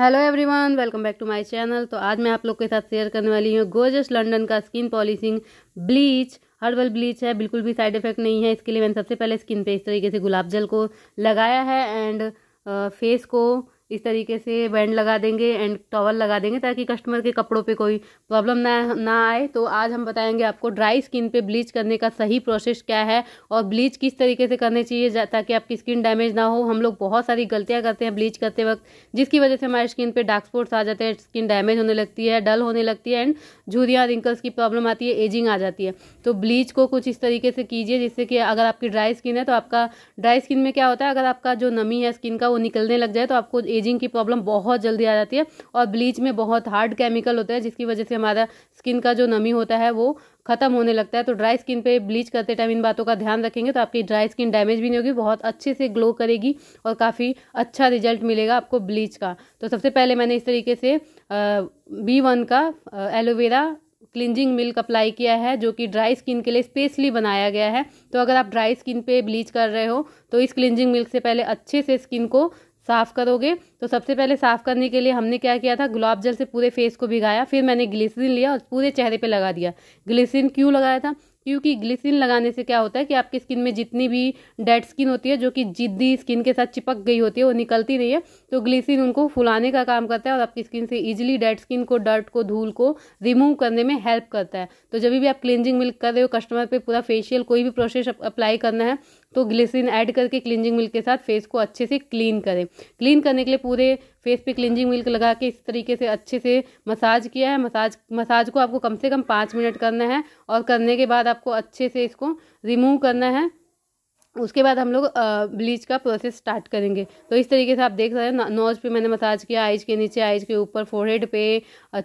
hello everyone welcome back to my channel तो आज मैं आप लोग के साथ शेयर करने वाली हूँ गोजस लंडन का skin polishing bleach herbal bleach है बिल्कुल भी साइड इफेक्ट नहीं है इसके लिए मैंने सबसे पहले स्किन पे इस तरीके से गुलाब जल को लगाया है एंड फेस को इस तरीके से बैंड लगा देंगे एंड टॉवल लगा देंगे ताकि कस्टमर के कपड़ों पे कोई प्रॉब्लम ना ना आए तो आज हम बताएंगे आपको ड्राई स्किन पे ब्लीच करने का सही प्रोसेस क्या है और ब्लीच किस तरीके से करनी चाहिए ताकि आपकी स्किन डैमेज ना हो हम लोग बहुत सारी गलतियाँ करते हैं ब्लीच करते वक्त जिसकी वजह से हमारे स्किन पर डार्क स्पॉट्स आ जाते हैं स्किन डैमेज होने लगती है डल होने लगती है एंड झूरियाँ रिंकल्स की प्रॉब्लम आती है एजिंग आ जाती है तो ब्लीच को कुछ इस तरीके से कीजिए जिससे कि अगर आपकी ड्राई स्किन है तो आपका ड्राई स्किन में क्या होता है अगर आपका जो नमी है स्किन का वो निकलने लग जाए तो आपको एजिंग की प्रॉब्लम बहुत जल्दी आ जाती है और ब्लीच में बहुत हार्ड केमिकल होता है जिसकी वजह से हमारा स्किन का जो नमी होता है वो खत्म होने लगता है तो ड्राई स्किन पे ब्लीच करते टाइम इन बातों का ध्यान रखेंगे तो आपकी ड्राई स्किन डैमेज भी नहीं होगी बहुत अच्छे से ग्लो करेगी और काफ़ी अच्छा रिजल्ट मिलेगा आपको ब्लीच का तो सबसे पहले मैंने इस तरीके से बी वन का एलोवेरा क्लिंजिंग मिल्क अप्लाई किया है जो कि ड्राई स्किन के लिए स्पेशली बनाया गया है तो अगर आप ड्राई स्किन पे ब्लीच कर रहे हो तो इस क्लिंजिंग मिल्क से पहले अच्छे से स्किन को साफ़ करोगे तो सबसे पहले साफ़ करने के लिए हमने क्या किया था गुलाब जल से पूरे फेस को भिगाया फिर मैंने ग्लिसरीन लिया और पूरे चेहरे पे लगा दिया ग्लिसरीन क्यों लगाया था क्योंकि ग्लिसिन लगाने से क्या होता है कि आपकी स्किन में जितनी भी डेड स्किन होती है जो कि जिद्दी स्किन के साथ चिपक गई होती है वो निकलती नहीं है तो ग्लिसिन उनको फुलाने का काम करता है और आपकी स्किन से ईजिली डेड स्किन को डर्ट को धूल को रिमूव करने में हेल्प करता है तो जब भी आप क्लिनजिंग मिल्क कर रहे हो कस्टमर पर पूरा फेशियल कोई भी प्रोसेस अप्लाई करना है तो ग्लिसिन ऐड करके क्लिनजिंग मिल्क के साथ फेस को अच्छे से क्लीन करें क्लीन करने के लिए पूरे फेस पे क्लिनजिंग मिल्क लगा के इस तरीके से अच्छे से मसाज किया है मसाज मसाज को आपको कम से कम पाँच मिनट करना है और करने के बाद आपको अच्छे से इसको रिमूव करना है उसके बाद हम लोग ब्लीच का प्रोसेस स्टार्ट करेंगे तो इस तरीके से आप देख रहे हैं नोज पे मैंने मसाज किया आइज के नीचे आइज के ऊपर फोरहेड पे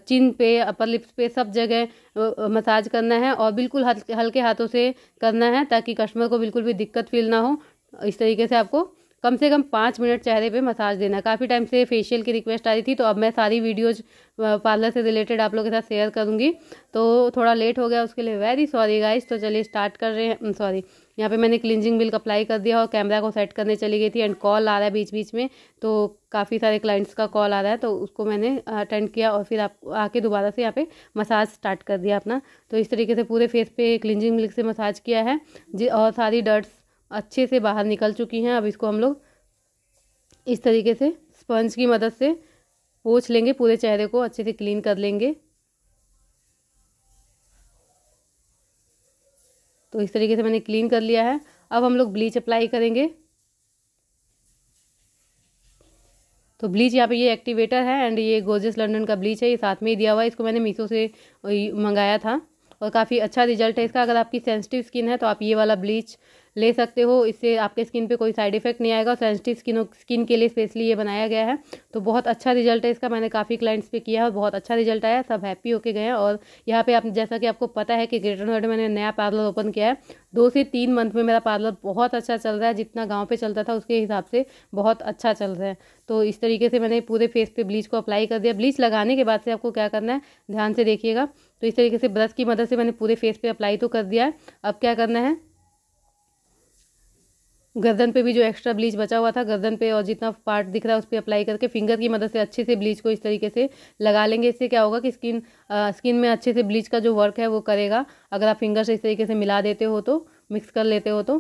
चिन पे अपर लिप्स पे सब जगह मसाज करना है और बिल्कुल हल्के हाथों से करना है ताकि कस्टमर को बिल्कुल भी दिक्कत फील ना हो इस तरीके से आपको कम से कम पाँच मिनट चेहरे पे मसाज देना काफ़ी टाइम से फेशियल की रिक्वेस्ट आ रही थी तो अब मैं सारी वीडियोज पार्लर से रिलेटेड आप लोगों के साथ शेयर करूँगी तो थोड़ा लेट हो गया उसके लिए वेरी सॉरी गाइस तो चलिए स्टार्ट कर रहे हैं सॉरी mm, यहाँ पे मैंने क्लिनजिंग बिल्क अप्लाई कर दिया और कैमरा को सेट करने चली गई थी एंड कॉल आ रहा है बीच बीच में तो काफ़ी सारे क्लाइंट्स का कॉल आ रहा है तो उसको मैंने अटेंड किया और फिर आप आके दोबारा से यहाँ पे मसाज स्टार्ट कर दिया अपना तो इस तरीके से पूरे फेस पे क्लिनजिंग मिल्क से मसाज किया है और सारी डर्ट्स अच्छे से बाहर निकल चुकी हैं अब इसको हम लोग इस तरीके से स्पंज की मदद से पोछ लेंगे पूरे चेहरे को अच्छे से क्लीन कर लेंगे तो इस तरीके से मैंने क्लीन कर लिया है अब हम लोग ब्लीच अप्लाई करेंगे तो ब्लीच यहाँ पे ये एक्टिवेटर है एंड ये गोजेस लंडन का ब्लीच है ये साथ में ही दिया हुआ है इसको मैंने मीशो से मंगाया था और काफ़ी अच्छा रिजल्ट है इसका अगर आपकी सेंसिटिव स्किन है तो आप ये वाला ब्लीच ले सकते हो इससे आपके स्किन पे कोई साइड इफेक्ट नहीं आएगा सेंसिटिव स्किन स्किन के लिए स्पेशली ये बनाया गया है तो बहुत अच्छा रिजल्ट है इसका मैंने काफ़ी क्लाइंट्स पे किया है और बहुत अच्छा रिजल्ट आया सब हैप्पी होके गए हैं और यहाँ पे आप जैसा कि आपको पता है कि ग्रेटर नोएडा मैंने नया पार्लर ओपन किया है दो से तीन मंथ में मेरा पार्लर बहुत अच्छा चल रहा है जितना गाँव पर चलता था उसके हिसाब से बहुत अच्छा चल रहा है तो इस तरीके से मैंने पूरे फेस पर ब्लीच को अप्लाई कर दिया ब्लीच लगाने के बाद से आपको क्या करना है ध्यान से देखिएगा तो इस तरीके से ब्रश की मदद से मैंने पूरे फेस पर अप्लाई तो कर दिया है अब क्या करना है गर्दन पे भी जो एक्स्ट्रा ब्लीच बचा हुआ था गर्दन पे और जितना पार्ट दिख रहा है उस पर अप्लाई करके फिंगर की मदद से अच्छे से ब्लीच को इस तरीके से लगा लेंगे इससे क्या होगा कि स्किन आ, स्किन में अच्छे से ब्लीच का जो वर्क है वो करेगा अगर आप फिंगर से इस तरीके से मिला देते हो तो मिक्स कर लेते हो तो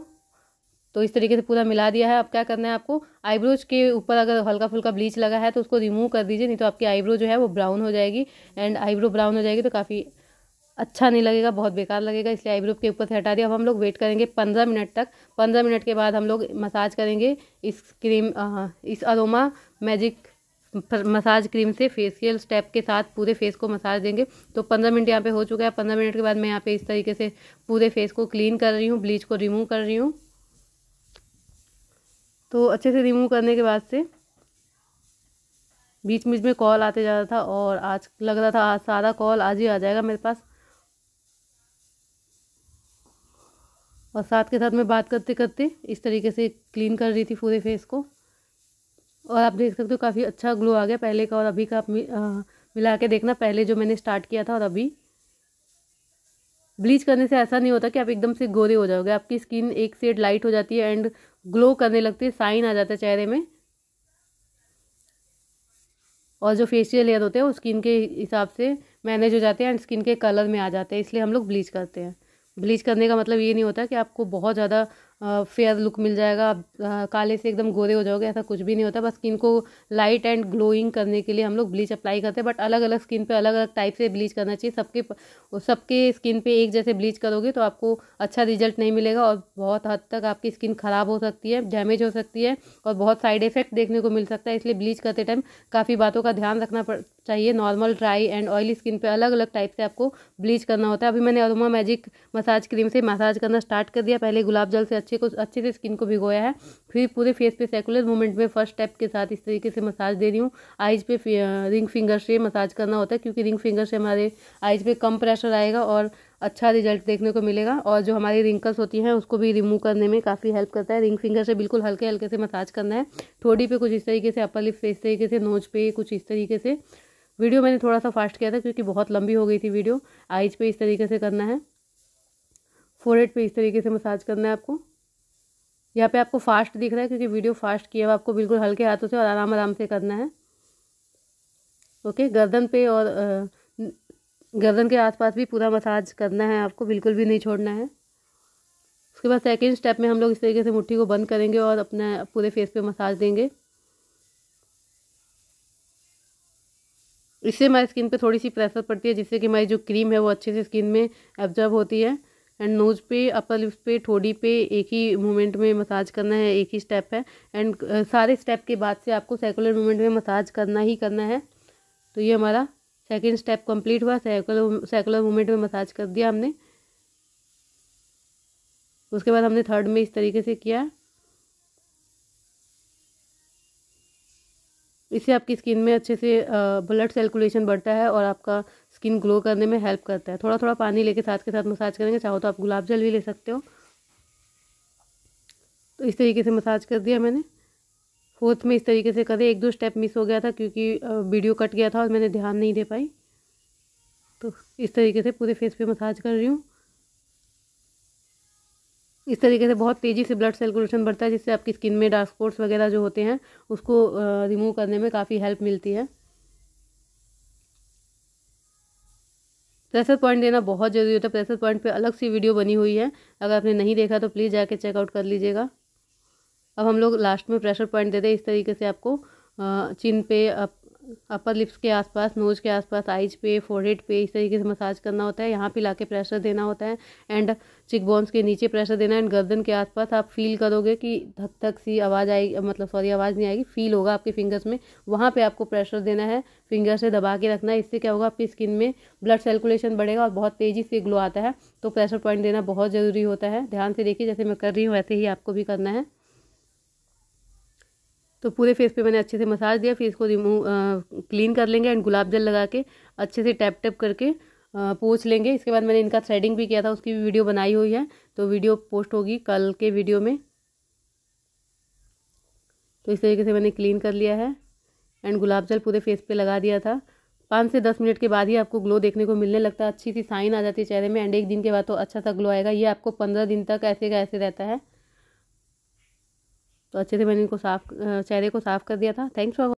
तो इस तरीके से पूरा मिला दिया है अब क्या करना है आपको आईब्रोज के ऊपर अगर हल्का फुल्का ब्लीच लगा है तो उसको रिमूव कर दीजिए नहीं तो आपकी आईब्रो जो है वो ब्राउन हो जाएगी एंड आईब्रो ब्राउन हो जाएगी तो काफ़ी अच्छा नहीं लगेगा बहुत बेकार लगेगा इसलिए आईब्रो के ऊपर से हटा दिया अब हम लोग वेट करेंगे पंद्रह मिनट तक पंद्रह मिनट के बाद हम लोग मसाज करेंगे इस क्रीम इस अरोमा मैजिक मसाज क्रीम से फेसियल स्टेप के साथ पूरे फेस को मसाज देंगे तो पंद्रह मिनट यहाँ पे हो चुका है पंद्रह मिनट के बाद मैं यहाँ पे इस तरीके से पूरे फेस को क्लीन कर रही हूँ ब्लीच को रिमूव कर रही हूँ तो अच्छे से रिमूव करने के बाद से बीच बीच में कॉल आते जा रहा था और आज लग रहा था आज सारा कॉल आज ही आ जाएगा मेरे पास और साथ के साथ मैं बात करते करते इस तरीके से क्लीन कर रही थी पूरे फेस को और आप देख सकते हो काफ़ी अच्छा ग्लो आ गया पहले का और अभी का आप मिला के देखना पहले जो मैंने स्टार्ट किया था और अभी ब्लीच करने से ऐसा नहीं होता कि आप एकदम से गोरे हो जाओगे आपकी स्किन एक सेड लाइट हो जाती है एंड ग्लो करने लगती है साइन आ जाता है चेहरे में और जो फेशियल लेयर होते हैं वो स्किन के हिसाब से मैनेज हो जाते हैं एंड स्किन के कलर में आ जाते हैं इसलिए हम लोग ब्लीच करते हैं ब्लीच करने का मतलब ये नहीं होता कि आपको बहुत ज़्यादा फेयर लुक मिल जाएगा आप काले से एकदम गोरे हो जाओगे ऐसा कुछ भी नहीं होता बस स्किन को लाइट एंड ग्लोइंग करने के लिए हम लोग ब्लीच अप्लाई करते हैं बट अलग अलग स्किन पे अलग अलग टाइप से ब्लीच करना चाहिए सबके सबके स्किन पे एक जैसे ब्लीच करोगे तो आपको अच्छा रिजल्ट नहीं मिलेगा और बहुत हद तक आपकी स्किन ख़राब हो सकती है डैमेज हो सकती है और बहुत साइड इफ़ेक्ट देखने को मिल सकता है इसलिए ब्लीच करते टाइम काफ़ी बातों का ध्यान रखना पड़ चाहिए normal dry and oily skin पे अलग अलग टाइप से आपको ब्लीच करना होता है अभी मैंने अरोमा मैजिक मसाज क्रीम से मसाज करना स्टार्ट कर दिया पहले गुलाब जल से अच्छे को अच्छे से स्किन को भिगोया है फिर पूरे फेस पे सेकुलर मूवमेंट में फर्स्ट स्टेप के साथ इस तरीके से मसाज दे रही हूँ आइज पे रिंग फिंगर से मसाज करना होता है क्योंकि रिंग फिंगर से हमारे आइज पर कम प्रेशर आएगा और अच्छा रिजल्ट देखने को मिलेगा और जो हमारी रिंकल्स होती हैं उसको भी रिमूव करने में काफ़ी हेल्प करता है रिंग फिंगर से बिल्कुल हल्के हल्के से मसाज करना है थोड़ी पे कुछ इस तरीके से अपर लिप पे इस तरीके से नोज पे कुछ इस तरीके से वीडियो मैंने थोड़ा सा फास्ट किया था क्योंकि बहुत लंबी हो गई थी वीडियो आइज पे इस तरीके से करना है फोरहेड पे इस तरीके से मसाज करना है आपको यहाँ पे आपको फास्ट दिख रहा है क्योंकि वीडियो फास्ट किया हुआ आपको बिल्कुल हल्के हाथों से और आराम आराम से करना है ओके गर्दन पे और गर्दन के आसपास भी पूरा मसाज करना है आपको बिल्कुल भी नहीं छोड़ना है उसके बाद सेकेंड स्टेप में हम लोग इस तरीके से मुट्ठी को बंद करेंगे और अपना पूरे फेस पे मसाज देंगे इससे हमारी स्किन पे थोड़ी सी प्रेशर पड़ती है जिससे कि हमारी जो क्रीम है वो अच्छे से स्किन में एब्जॉर्ब होती है एंड नोज़ पे अपर लिप्स पे ठोड़ी पे एक ही मूवमेंट में मसाज करना है एक ही स्टेप है एंड सारे स्टेप के बाद से आपको सर्कुलर मूवमेंट में मसाज करना ही करना है तो ये हमारा सेकेंड स्टेप कम्प्लीट हुआ सैकुलर सर्कुलर मूवमेंट में मसाज कर दिया हमने उसके बाद हमने थर्ड में इस तरीके से किया इससे आपकी स्किन में अच्छे से ब्लड सर्कुलेशन बढ़ता है और आपका स्किन ग्लो करने में हेल्प करता है थोड़ा थोड़ा पानी लेके साथ के साथ मसाज करेंगे चाहो तो आप गुलाब जल भी ले सकते हो तो इस तरीके से मसाज कर दिया मैंने फोर्थ में इस तरीके से करे एक दो स्टेप मिस हो गया था क्योंकि वीडियो कट गया था और मैंने ध्यान नहीं दे पाई तो इस तरीके से पूरे फेस पे मसाज कर रही हूँ इस तरीके से बहुत तेज़ी से ब्लड सर्कुलेशन बढ़ता है जिससे आपकी स्किन में डार्क स्पॉट्स वगैरह जो होते हैं उसको रिमूव करने में काफ़ी हेल्प मिलती है प्रेशर पॉइंट देना बहुत ज़रूरी होता है प्रेशर पॉइंट पे अलग सी वीडियो बनी हुई है अगर आपने नहीं देखा तो प्लीज़ जाके चेकआउट कर लीजिएगा अब हम लोग लास्ट में प्रेशर पॉइंट देते हैं इस तरीके से आपको चिन पे आप अपर लिप्स के आसपास नोज़ के आसपास आइज पे फोरहेड पे इस तरीके से मसाज करना होता है यहाँ पे लाके प्रेशर देना होता है एंड चिक बोन्स के नीचे प्रेशर देना एंड गर्दन के आसपास आप फील करोगे कि धक धक सी आवाज़ आएगी मतलब सॉरी आवाज़ नहीं आएगी फील होगा आपके फिंगर्स में वहाँ पर आपको प्रेशर देना है फिंगर से दबा के रखना है इससे क्या होगा आपकी स्किन में ब्लड सर्कुलेशन बढ़ेगा और बहुत तेज़ी से ग्लो आता है तो प्रेशर पॉइंट देना बहुत ज़रूरी होता है ध्यान से देखिए जैसे मैं कर रही हूँ वैसे ही आपको भी करना है तो पूरे फेस पे मैंने अच्छे से मसाज दिया फेस को रिमूव क्लीन कर लेंगे एंड गुलाब जल लगा के अच्छे से टैप टैप करके पोछ लेंगे इसके बाद मैंने इनका थ्रेडिंग भी किया था उसकी भी वीडियो बनाई हुई है तो वीडियो पोस्ट होगी कल के वीडियो में तो इस तरीके से मैंने क्लीन कर लिया है एंड गुलाब जल पूरे फेस पे लगा दिया था पाँच से दस मिनट के बाद ही आपको ग्लो देखने को मिलने लगता है अच्छी सी साइन आ जाती है चेहरे में एंड एक दिन के बाद तो अच्छा सा ग्लो आएगा ये आपको पंद्रह दिन तक ऐसे का ऐसे रहता है तो अच्छे से मैंने इनको साफ चेहरे को साफ़ कर दिया था थैंक्स फॉर